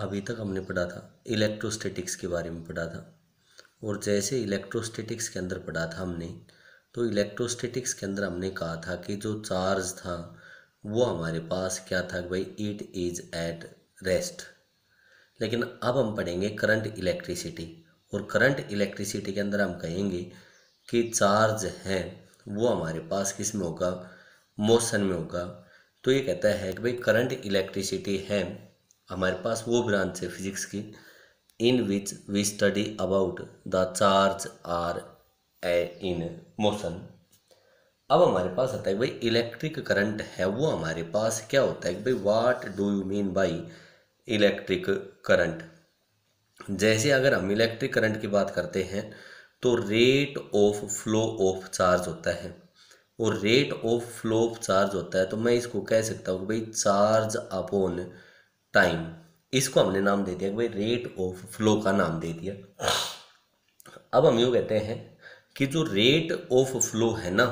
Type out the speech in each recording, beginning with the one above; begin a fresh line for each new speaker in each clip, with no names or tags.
अभी तक हमने पढ़ा था इलेक्ट्रोस्टैटिक्स के बारे में पढ़ा था और जैसे इलेक्ट्रोस्टैटिक्स के अंदर पढ़ा था हमने तो इलेक्ट्रोस्टैटिक्स के अंदर हमने कहा था कि जो चार्ज था वो हमारे पास क्या था भाई इट इज एट रेस्ट लेकिन अब हम पढ़ेंगे करंट इलेक्ट्रिसिटी और करंट इलेक्ट्रिसिटी के अंदर हम कहेंगे कि चार्ज है वो हमारे पास किस में होगा मोशन में होगा तो ये कहता है कि भाई करंट इलेक्ट्रिसिटी है हमारे पास वो ब्रांच है फिजिक्स की in which we study about the charge are a in motion अब हमारे पास आता है भाई इलेक्ट्रिक करंट है वो हमारे पास क्या होता है भाई what do you mean by electric current जैसे अगर हम इलेक्ट्रिक करंट की बात करते हैं तो rate of flow of charge होता है और rate of flow of charge होता है तो मैं इसको कह सकता हूँ भाई चार्ज अपॉन टाइम इसको हमने नाम दे दिया भाई रेट ऑफ फ्लो का नाम दे दिया अब हम यू कहते हैं कि जो रेट ऑफ फ्लो है ना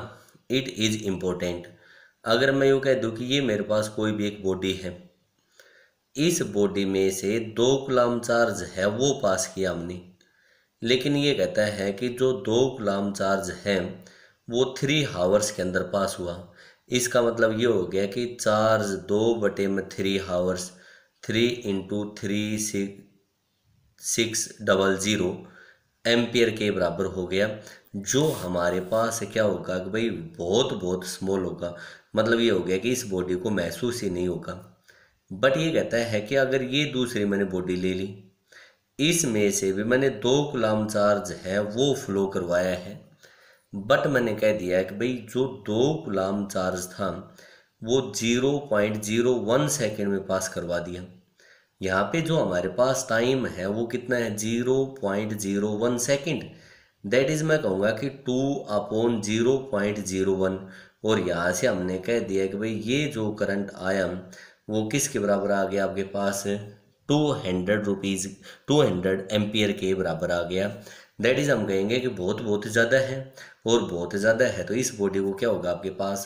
इट इज़ इम्पोर्टेंट अगर मैं यू कह दू कि ये मेरे पास कोई भी एक बॉडी है इस बॉडी में से दो गुलाम चार्ज है वो पास किया हमने लेकिन ये कहता है कि जो दो गुलाम चार्ज हैं वो थ्री हावर्स के अंदर पास हुआ इसका मतलब ये हो गया कि चार्ज दो बटे में three hours three into three six double zero ampere के बराबर हो गया जो हमारे पास क्या होगा कि भाई बहुत बहुत स्मॉल होगा मतलब ये हो गया कि इस बॉडी को महसूस ही नहीं होगा बट ये कहता है कि अगर ये दूसरी मैंने बॉडी ले ली इसमें से भी मैंने दो गुलाम चार्ज है वो फ्लो करवाया है बट मैंने कह दिया है कि भाई जो दो गुलाम चार्ज था वो zero point zero one second में पास करवा दिया यहाँ पे जो हमारे पास टाइम है वो कितना है zero point zero one second that is मैं कहूँगा कि two upon zero point zero one और यहाँ से हमने कह दिया कि भाई ये जो करंट आया वो किसके बराबर आ गया आपके पास two hundred rupees two hundred ampere के बराबर आ गया दैट इज़ हम कहेंगे कि बहुत बहुत ज़्यादा है और बहुत ज़्यादा है तो इस बॉडी को क्या होगा आपके पास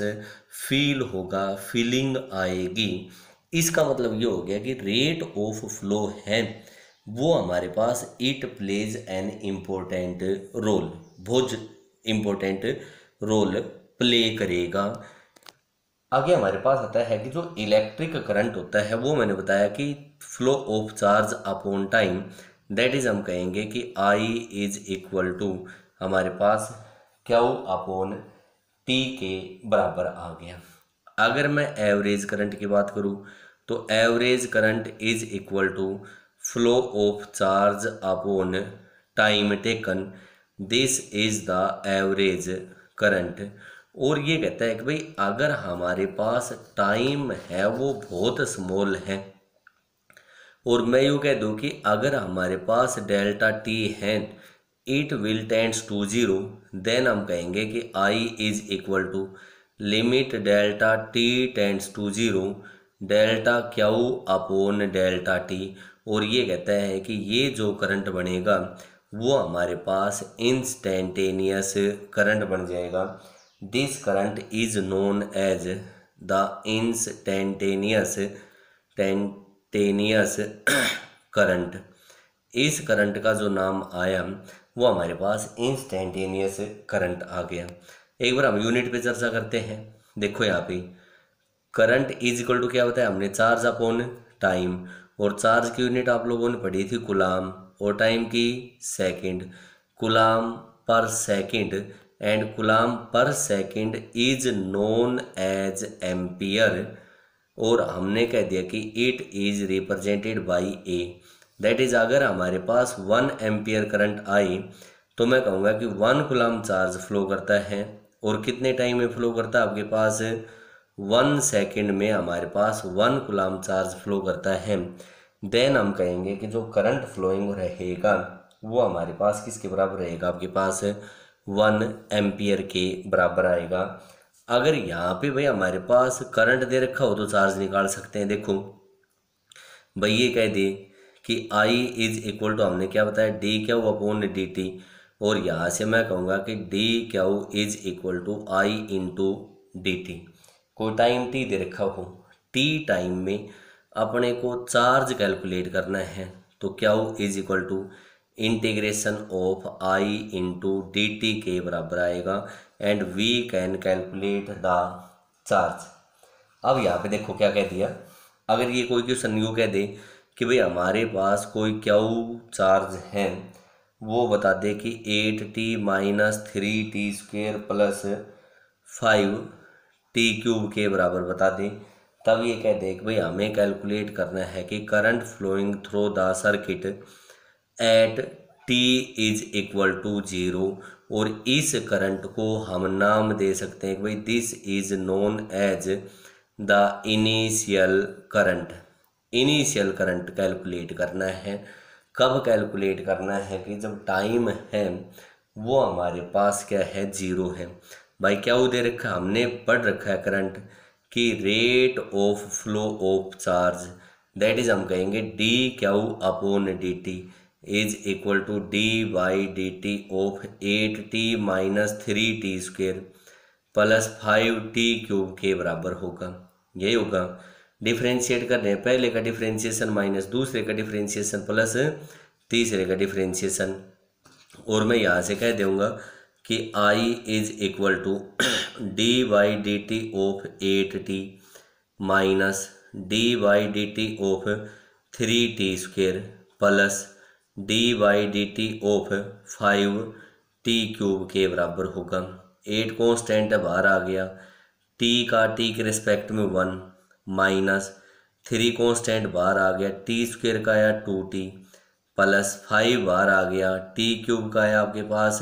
फील होगा फीलिंग आएगी इसका मतलब ये हो गया कि रेट ऑफ फ्लो है वो हमारे पास it plays an important role बहुत इम्पोर्टेंट रोल प्ले करेगा आगे हमारे पास आता है कि जो इलेक्ट्रिक करंट होता है वो मैंने बताया कि flow of charge upon time that is हम कहेंगे कि आई इज इक्वल टू हमारे पास क्यू अपॉन टी के बराबर आ गया अगर मैं एवरेज करंट की बात करूँ तो average current is equal to flow of charge upon time taken this is the average current और ये कहता है कि भाई अगर हमारे पास टाइम है वो बहुत स्मॉल है और मैं यूँ कह दूँ कि अगर हमारे पास डेल्टा टी है it will tends to zero then हम कहेंगे कि I is equal to limit delta T tends to zero delta Q upon delta T और ये कहता है कि ये जो करंट बनेगा वो हमारे पास इंस्टेंटेनियस करंट बन जाएगा this current is known as the instantaneous tantaneous current इस करंट का जो नाम आया वो हमारे पास इंस्टेंटेनियस करंट आ गया एक बार हम यूनिट पे चर्चा करते हैं देखो यहाँ पे करंट इज इक्वल टू क्या होता है हमने चार्ज अपॉन टाइम और चार्ज की यूनिट आप लोगों ने पढ़ी थी गुलाम और टाइम की second Ghulam per second and coulomb per second is known as ampere और हमने कह दिया कि it is represented by A that is अगर हमारे पास वन एम्पियर करंट आई तो मैं कहूँगा कि वन गुलाम चार्ज फ्लो करता है और कितने टाइम में फ्लो करता है आपके पास वन सेकेंड में हमारे पास वन गुलाम चार्ज फ्लो करता है देन हम कहेंगे कि जो करंट फ्लोइंग रहेगा वो हमारे पास किसके बराबर रहेगा आपके पास वन एम्पियर के बराबर आएगा अगर यहाँ पे भाई हमारे पास करंट दे रखा हो तो चार्ज निकाल सकते हैं देखो भाई ये कह दे कि आई इज इक्वल टू हमने क्या बताया डी क्या हुआ अपोन डी टी और यहाँ से मैं कहूँगा कि D Q is equal to I into D T को टाइम टी दे रखा हो टी टाइम में अपने को चार्ज कैलकुलेट करना है तो Q is equal to integration of I into D T के बराबर आएगा and we can calculate the charge अब यहाँ पे देखो क्या कह दिया अगर ये कोई क्वेश्चन यू कह दे कि भाई हमारे पास कोई क्यू चार्ज है वो बता दे कि eight T minus three T square plus five T cube के बराबर बता दें तब ये कह दे कि भाई हमें कैलकुलेट करना है कि current flowing through the circuit at T is equal to zero और इस करंट को हम नाम दे सकते हैं कि भाई this is known as the initial current initial current calculate करना है कब कैलकुलेट करना है कि जब टाइम है वो हमारे पास क्या है ज़ीरो है भाई क्या वो दे रखा हमने पढ़ रखा है करंट कि rate of flow of charge that is हम कहेंगे D Q upon D T is equal to D by D T of eight T minus three T square plus five T cube के बराबर होगा यही होगा differentiate कर रहे हैं पहले का डिफ्रेंशिएशन माइनस दूसरे का डिफ्रेंशिएशन प्लस तीसरे का डिफ्रेंशिएशन और मैं यहाँ से कह दूँगा कि I is equal to D Y D T of eight T minus D Y D T of three T square plus D Y D T of five T cube के बराबर होगा एट कॉन्स्टेंट बाहर आ गया T का T के respect में one minus three constant बाहर आ गया टी स्क्वेयर का आया टू टी प्लस फाइव बाहर आ गया टी क्यूब का आया आपके पास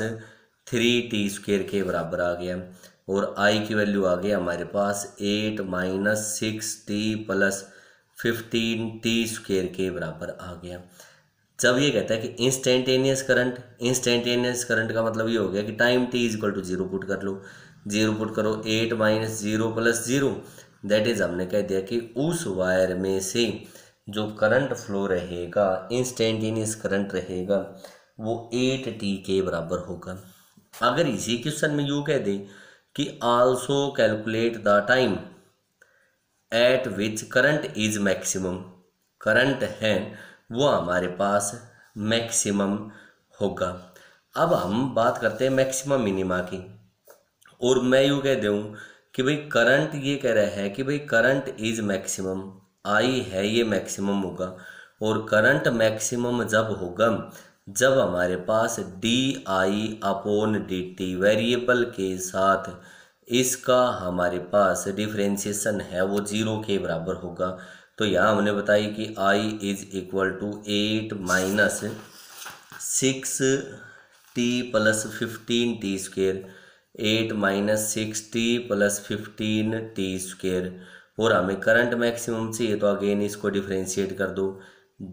थ्री टी स्क्वेयर के बराबर आ गया और आई की वैल्यू आ गई हमारे पास eight minus six T plus fifteen T square के बराबर आ गया जब ये कहता है कि इंस्टेंटेनियस करंट इंस्टेंटेनियस करंट का मतलब ये हो गया कि time T is equal to zero put कर लो जीरो पुट करो eight minus zero plus zero that is हमने कह दिया कि उस वायर में से जो करंट फ्लो रहेगा इंस्टेंटेनियस करंट रहेगा वो एट टी के बराबर होगा अगर इसी क्वेश्चन में यूँ कह दे कि also calculate the time at which current is maximum current है वो हमारे पास मैक्सिमम होगा अब हम बात करते हैं मैक्सिमम मिनिमा की और मैं यूँ कह दूँ कि भाई करंट ये कह रहा है कि भाई करंट इज मैक्सिमम आई है ये मैक्सिमम होगा और करंट मैक्सिमम जब होगा जब हमारे पास D I upon D T variable के साथ इसका हमारे पास डिफ्रेंसिएशन है वो जीरो के बराबर होगा तो यहाँ हमने बताई कि I is equal to eight minus six T plus fifteen T square eight minus six T plus fifteen T square और हमें करंट मैक्सिमम चाहिए तो अगेन इसको डिफ्रेंशिएट कर दो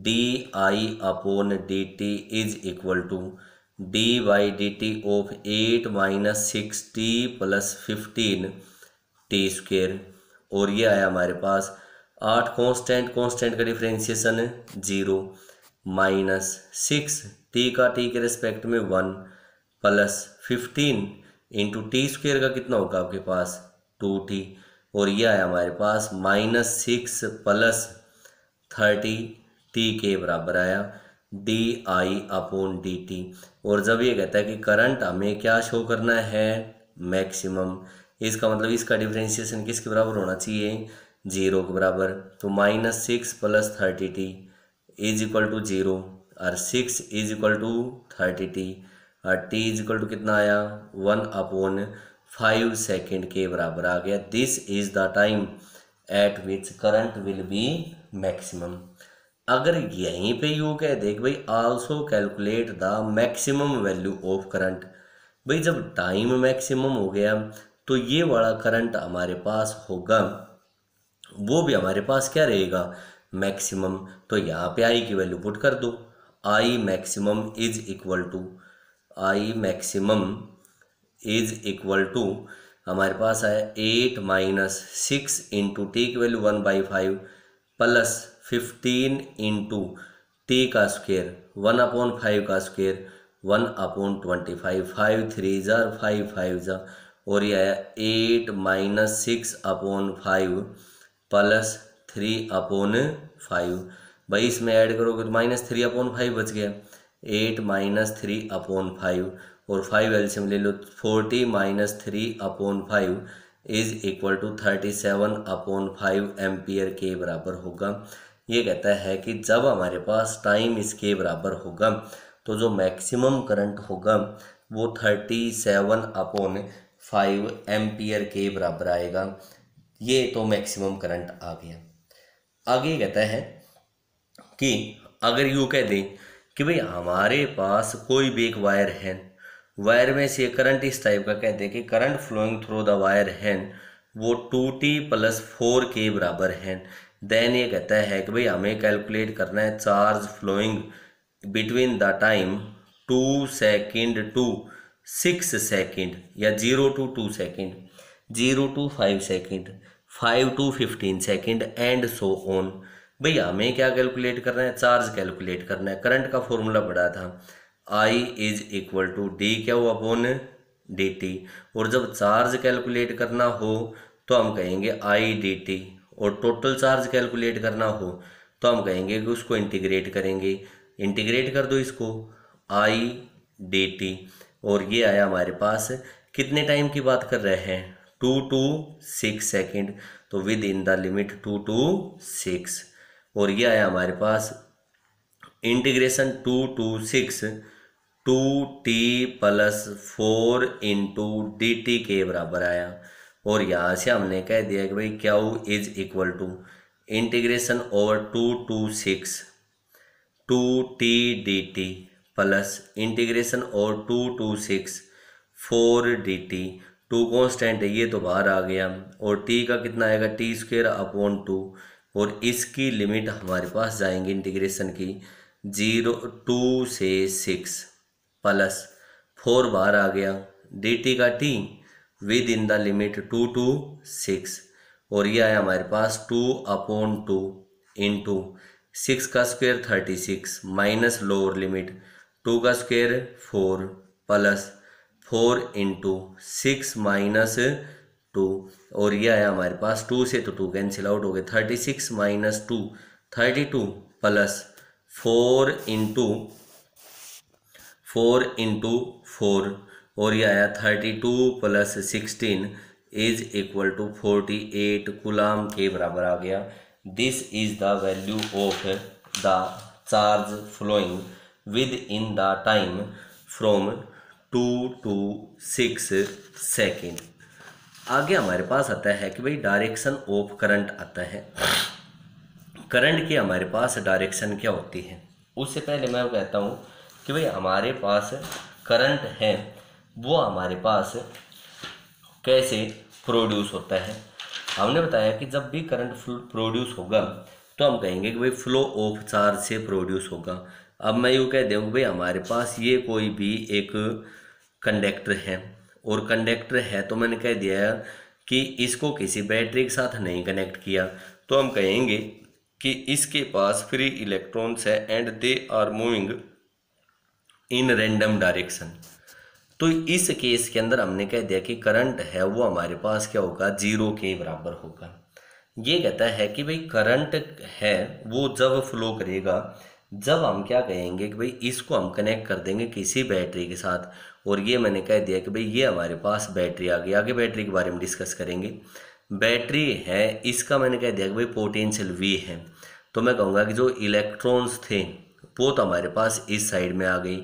D I upon D T is equal to D Y D T of eight minus six T plus fifteen T square और ये आया हमारे पास आठ कांस्टेंट कांस्टेंट का differentiation zero minus six T का टी के रिस्पेक्ट में one plus fifteen into T square का कितना होगा आपके पास टू टी और यह आया हमारे पास minus six plus thirty T के बराबर आया D I upon D T और जब ये कहता है कि करंट हमें क्या शो करना है मैक्सिमम इसका मतलब इसका डिफ्रेंशिएशन किसके बराबर होना चाहिए जीरो के बराबर तो minus six plus thirty T is equal to zero और six is equal to thirty T T equal to कितना आया वन अपॉन फाइव सेकेंड के बराबर आ गया this is the time at which current will be maximum अगर यहीं पे यू कह दे कि भाई also calculate the maximum value of current भाई जब टाइम मैक्सिमम हो गया तो ये वाला करंट हमारे पास होगा वो भी हमारे पास क्या रहेगा मैक्सिमम तो यहाँ पे आई की वैल्यू पुट कर दो I maximum is equal to I maximum is equal to हमारे पास आया eight minus six into T की value one by five plus fifteen into T का स्क्वेयर वन अपॉन फाइव का square one upon twenty five five three ज़ार five five जर और ये आया eight minus six upon five plus three upon five भाई इसमें ऐड करोगे तो माइनस थ्री अपॉन फाइव बच गया eight minus three upon five और फाइव एल्शियम ले लो forty minus three upon five is equal to thirty seven upon five ampere के बराबर होगा ये कहता है कि जब हमारे पास टाइम इसके बराबर होगा तो जो मैक्सिमम करंट होगा वो thirty seven upon five ampere के बराबर आएगा ये तो मैक्सिमम करंट आ गया आगे कहता है कि अगर यू कह दें कि भाई हमारे पास कोई भी एक वायर है वायर में से करंट इस टाइप का कहते हैं कि current flowing through the wire है वो टू टी प्लस फोर के बराबर है देन ये कहता है कि भाई हमें कैलकुलेट करना है charge flowing between the time two second two six second या zero to two second zero to five second five to fifteen second and so on भैया हमें क्या कैलकुलेट करना है चार्ज कैलकुलेट करना है करंट का फॉर्मूला बड़ा था I is equal to D Q हुआ अपॉन डी टी और जब चार्ज कैलकुलेट करना हो तो हम कहेंगे आई डी टी और टोटल चार्ज कैलकुलेट करना हो तो हम कहेंगे कि उसको इंटीग्रेट करेंगे इंटीग्रेट कर दो इसको आई डी टी और ये आया हमारे पास कितने टाइम की बात कर रहे हैं टू टू सिक्स सेकेंड तो within the limit two to six और यह आया हमारे पास integration two to six two T plus four into D T के बराबर आया और यहाँ से हमने कह दिया कि भाई Q is equal to integration over two to six two T D T plus integration over two to six four D T two constant है ये तो बाहर आ गया और टी का कितना आएगा टी स्क्वेयर अपॉन टू और इसकी लिमिट हमारे पास जाएंगी इंटीग्रेशन की जीरो टू से सिक्स प्लस फोर बार आ गया डी का T within the limit two to six और ये आया हमारे पास two upon two in two six का square thirty six minus lower limit two का square four plus four into six minus two और ये आया हमारे पास टू से तो टू कैंसिल आउट हो गए thirty six minus two thirty two plus four into four into four और ये आया thirty two plus sixteen is equal to forty eight coulomb के बराबर आ गया this is the value of the charge flowing within the time from two to six second आगे हमारे पास आता है कि भाई डायरेक्शन ऑफ करंट आता है करंट की हमारे पास डायरेक्शन क्या होती है उससे पहले मैं कहता हूँ कि भाई हमारे पास करंट है वो हमारे पास कैसे प्रोड्यूस होता है हमने बताया कि जब भी करंट प्रोड्यूस होगा तो हम कहेंगे कि भाई फ्लो ऑफ चार्ज से प्रोड्यूस होगा अब मैं यूँ कह दूँ भाई हमारे पास ये कोई भी एक कंडक्टर है और कंडक्टर है तो मैंने कह दिया यार कि इसको किसी बैटरी के साथ नहीं कनेक्ट किया तो हम कहेंगे कि इसके पास फ्री इलेक्ट्रॉन्स है and they are moving in random direction तो इस केस के अंदर हमने कह दिया कि करंट है वो हमारे पास क्या होगा जीरो के बराबर होगा ये कहता है कि भाई करंट है वो जब फ्लो करेगा जब हम क्या कहेंगे कि भाई इसको हम कनेक्ट कर देंगे किसी बैटरी के साथ और ये मैंने कह दिया कि भाई ये हमारे पास बैटरी आ गई आगे बैटरी के बारे में डिस्कस करेंगे बैटरी है इसका मैंने कह दिया कि भाई पोटेंशियल वी है तो मैं कहूँगा कि जो इलेक्ट्रॉन्स थे वो तो हमारे पास इस साइड में आ गई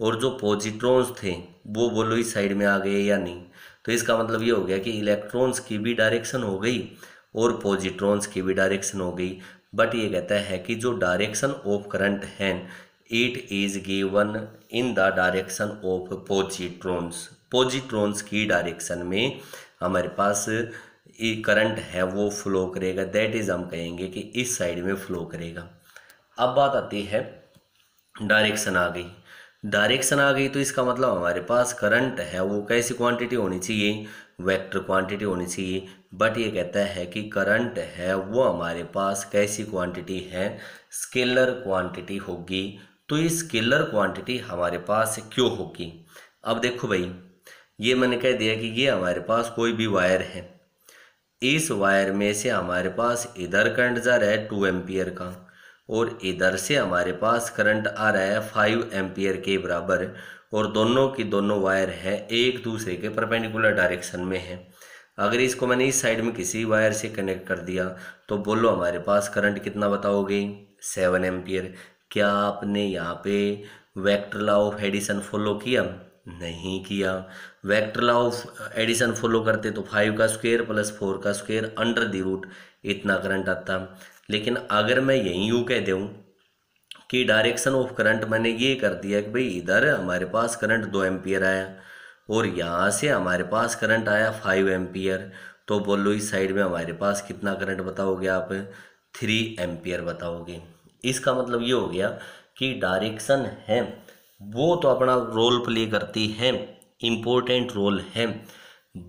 और जो पॉजिट्रॉन्स थे वो बोलो इस साइड में आ गए या नहीं तो इसका मतलब ये हो गया कि इलेक्ट्रॉन्स की भी डायरेक्शन हो गई और पॉजिट्रॉन्स की भी डायरेक्शन हो गई बट ये कहता है कि जो डायरेक्शन ऑफ करंट है it is given in the direction of positrons positrons की डायरेक्शन में हमारे पास करंट है वो फ्लो करेगा दैट इज़ हम कहेंगे कि इस साइड में फ्लो करेगा अब बात आती है डायरेक्शन आ गई डायरेक्शन आ गई तो इसका मतलब हमारे पास करंट है वो कैसी क्वांटिटी होनी चाहिए वेक्टर क्वांटिटी होनी चाहिए बट ये कहता है कि करंट है वो हमारे पास कैसी क्वांटिटी है स्केलर क्वांटिटी होगी तो ये स्केलर क्वांटिटी हमारे पास क्यों होगी अब देखो भाई ये मैंने कह दिया कि ये हमारे पास कोई भी वायर है इस वायर में से हमारे पास इधर करंट जा रहा है टू एम्पियर का और इधर से हमारे पास करंट आ रहा है फाइव एम्पियर के बराबर और दोनों की दोनों वायर है एक दूसरे के परपेंडिकुलर डायरेक्शन में है अगर इसको मैंने इस साइड में किसी वायर से कनेक्ट कर दिया तो बोलो हमारे पास करंट कितना बताओगे सेवन एम्पियर क्या आपने यहाँ पे vector law of addition follow किया नहीं किया vector law of addition follow करते तो फाइव का स्क्वायर प्लस फोर का स्क्वायर अंडर द रूट इतना करंट आता लेकिन अगर मैं यहीं यूँ कह दूँ कि डायरेक्शन ऑफ करंट मैंने ये कर दिया कि भाई इधर हमारे पास करंट दो एम्पियर आया और यहाँ से हमारे पास करंट आया फाइव एम्पियर तो बोलो इस साइड में हमारे पास कितना करंट बताओगे आप थ्री एम्पियर बताओगे इसका मतलब ये हो गया कि डायरेक्शन है वो तो अपना रोल प्ले करती है इम्पोर्टेंट रोल है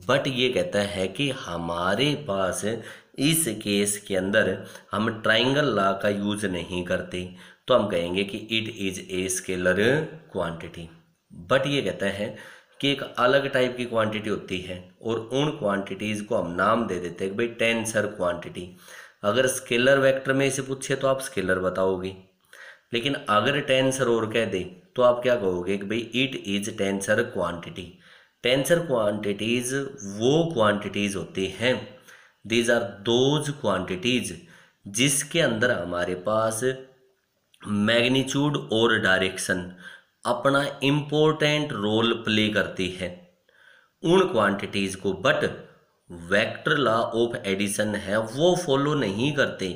बट ये कहता है कि हमारे पास इस केस के अंदर हम ट्राइंगल ला का यूज नहीं करते तो हम कहेंगे कि it is a scalar quantity but ये कहता है कि एक अलग टाइप की क्वांटिटी होती है और उन क्वांटिटीज़ को हम नाम दे देते हैं कि भाई टेंसर क्वांटिटी अगर स्केलर वेक्टर में इसे पूछे तो आप स्केलर बताओगे लेकिन अगर टेंसर और कह दे तो आप क्या कहोगे कि भाई it is tensor quantity tensor quantities वो क्वांटिटीज़ होती हैं दीज आर दोज क्वांटिटीज़ जिसके अंदर हमारे पास मैग्नीट्यूड और डायरेक्शन अपना इम्पोर्टेंट रोल प्ले करती है उन क्वांटिटीज़ को but vector law of addition है वो फॉलो नहीं करते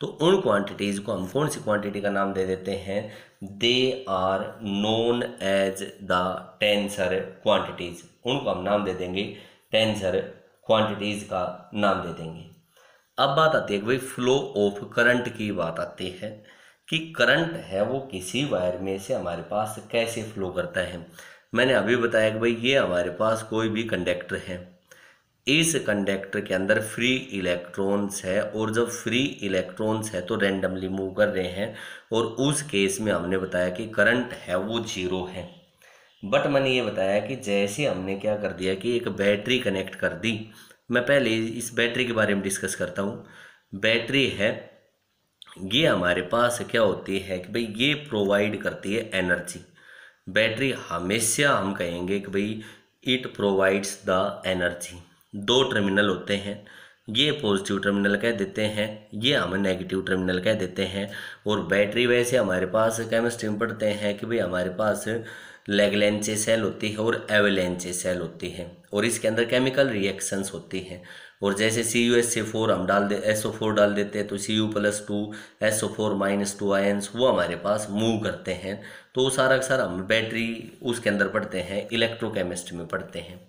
तो उन क्वांटिटीज़ को हम कौन सी क्वांटिटी का नाम दे देते हैं they are known as the tensor quantities उनको हम नाम दे देंगे टेंसर क्वांटिटीज़ का नाम दे देंगे अब बात आती है भाई फ्लो ऑफ करंट की बात आती है कि करंट है वो किसी वायर में से हमारे पास कैसे फ्लो करता है मैंने अभी बताया कि भाई ये हमारे पास कोई भी कंडक्टर है इस कंडक्टर के अंदर फ्री इलेक्ट्रॉन्स है और जब फ्री इलेक्ट्रॉन्स है तो रेंडमली मूव कर रहे हैं और उस केस में हमने बताया कि करंट है वो जीरो है बट मैंने ये बताया कि जैसे हमने क्या कर दिया कि एक बैटरी कनेक्ट कर दी मैं पहले इस बैटरी के बारे में डिस्कस करता हूँ बैटरी है ये हमारे पास क्या होती है कि भाई ये प्रोवाइड करती है एनर्जी बैटरी हमेशा हम कहेंगे कि भाई इट प्रोवाइड्स द एनर्जी दो टर्मिनल होते हैं ये पॉजिटिव टर्मिनल कह देते हैं ये हम नेगेटिव टर्मिनल कह देते हैं और बैटरी वैसे हमारे पास केमिस्ट्री में पढ़ते हैं कि भाई हमारे पास लेगलेंचे सेल होती है और एवेलेंचे सेल होती है और इसके अंदर केमिकल रिएक्शंस होती हैं और जैसे C U S C four हम डाल दे एस ओ फोर डाल देते हैं तो C U plus two S O four minus two ions वो हमारे पास मूव करते हैं तो वो सारा अक्सर हम बैटरी उसके अंदर पढ़ते हैं इलेक्ट्रोकेमिस्ट्री में पढ़ते हैं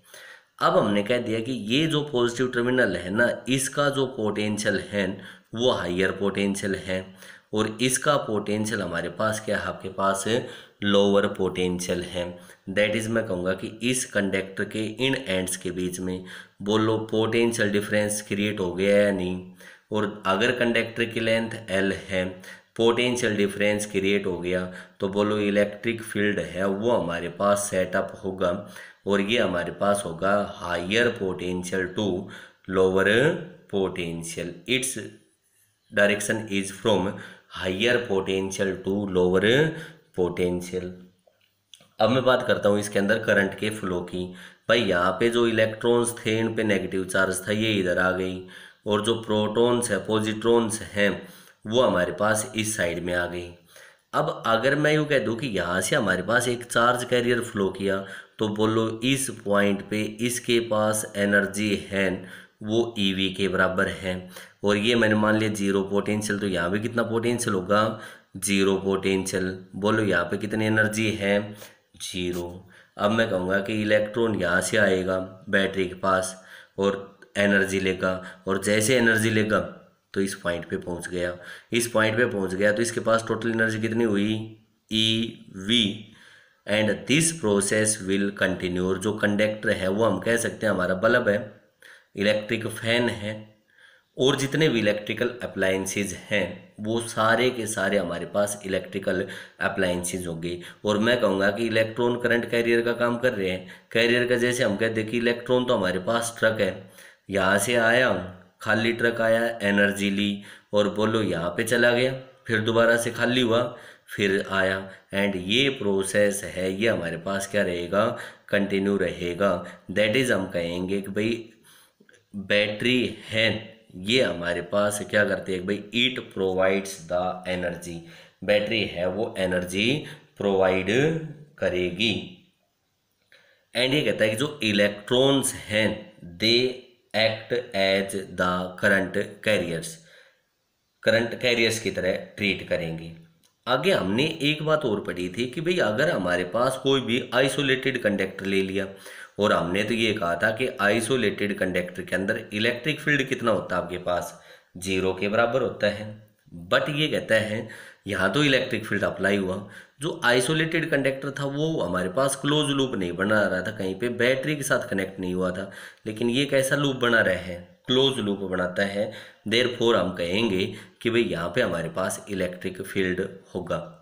अब हमने कह दिया कि ये जो पॉजिटिव टर्मिनल है ना इसका जो पोटेंशियल है वो हाइयर पोटेंशियल है और इसका पोटेंशियल हमारे पास क्या है आपके पास लोअर पोटेंशियल है दैट इज़ मैं कहूँगा कि इस कंडक्टर के इन एंड्स के बीच में बोलो पोटेंशियल डिफरेंस क्रिएट हो गया या नहीं और अगर कंडक्टर की लेंथ एल है पोटेंशियल डिफरेंस क्रिएट हो गया तो बोलो इलेक्ट्रिक फील्ड है वो हमारे पास सेटअप होगा और ये हमारे पास होगा higher potential to lower potential its direction is from higher potential to lower potential अब मैं बात करता हूँ इसके अंदर करंट के फ्लो की भाई यहाँ पे जो इलेक्ट्रॉन्स थे इन पे नेगेटिव चार्ज था ये इधर आ गई और जो प्रोटॉन्स है पॉजिट्रॉन्स हैं वो हमारे पास इस साइड में आ गई अब अगर मैं यूँ कह दूँ कि यहाँ से हमारे पास एक चार्ज कैरियर फ्लो किया तो बोलो इस पॉइंट पे इसके पास एनर्जी है वो ई e वी के बराबर है और ये मैंने मान लिया जीरो पोटेंशियल तो यहाँ पर कितना पोटेंशियल होगा जीरो पोटेंशियल बोलो यहाँ पे कितनी एनर्जी है जीरो अब मैं कहूँगा कि इलेक्ट्रॉन यहाँ से आएगा बैटरी के पास और एनर्जी लेगा और जैसे एनर्जी लेगा तो इस पॉइंट पे पहुँच गया इस पॉइंट पे पहुँच गया तो इसके पास टोटल एनर्जी कितनी हुई E V and this process will continue और जो कंडक्टर है वो हम कह सकते हैं हमारा बल्ब है इलेक्ट्रिक फैन है और जितने भी इलेक्ट्रिकल अप्लाइंसेज हैं वो सारे के सारे हमारे पास इलेक्ट्रिकल अप्लाइंसेज होंगे और मैं कहूँगा कि इलेक्ट्रॉन करंट कैरियर का काम कर रहे हैं कैरियर का जैसे हम कहते हैं कि इलेक्ट्रॉन तो हमारे पास ट्रक है यहाँ से आया खाली ट्रक आया एनर्जी ली और बोलो यहाँ पे चला गया फिर दोबारा से खाली हुआ फिर आया एंड ये प्रोसेस है ये हमारे पास क्या रहेगा कंटिन्यू रहेगा दैट इज़ हम कहेंगे कि भाई बैटरी है ये हमारे पास क्या करती है भाई it provides the energy battery है वो एनर्जी प्रोवाइड करेगी एंड ये कहता है कि जो इलेक्ट्रॉन्स हैं they act as the current carriers current carriers की तरह ट्रीट करेंगे आगे हमने एक बात और पढ़ी थी कि भाई अगर हमारे पास कोई भी आइसोलेटेड कंडक्टर ले लिया और हमने तो ये कहा था कि आइसोलेटेड कंडक्टर के अंदर इलेक्ट्रिक फील्ड कितना होता है आपके पास जीरो के बराबर होता है बट ये कहता है यहाँ तो इलेक्ट्रिक फील्ड अप्लाई हुआ जो आइसोलेटेड कंडक्टर था वो हमारे पास क्लोज लूप नहीं बना रहा था कहीं पे बैटरी के साथ कनेक्ट नहीं हुआ था लेकिन ये कैसा लूप बना रहा है क्लोज लूप बनाता है देर फोर हम कहेंगे कि भाई यहाँ पे हमारे पास इलेक्ट्रिक फील्ड होगा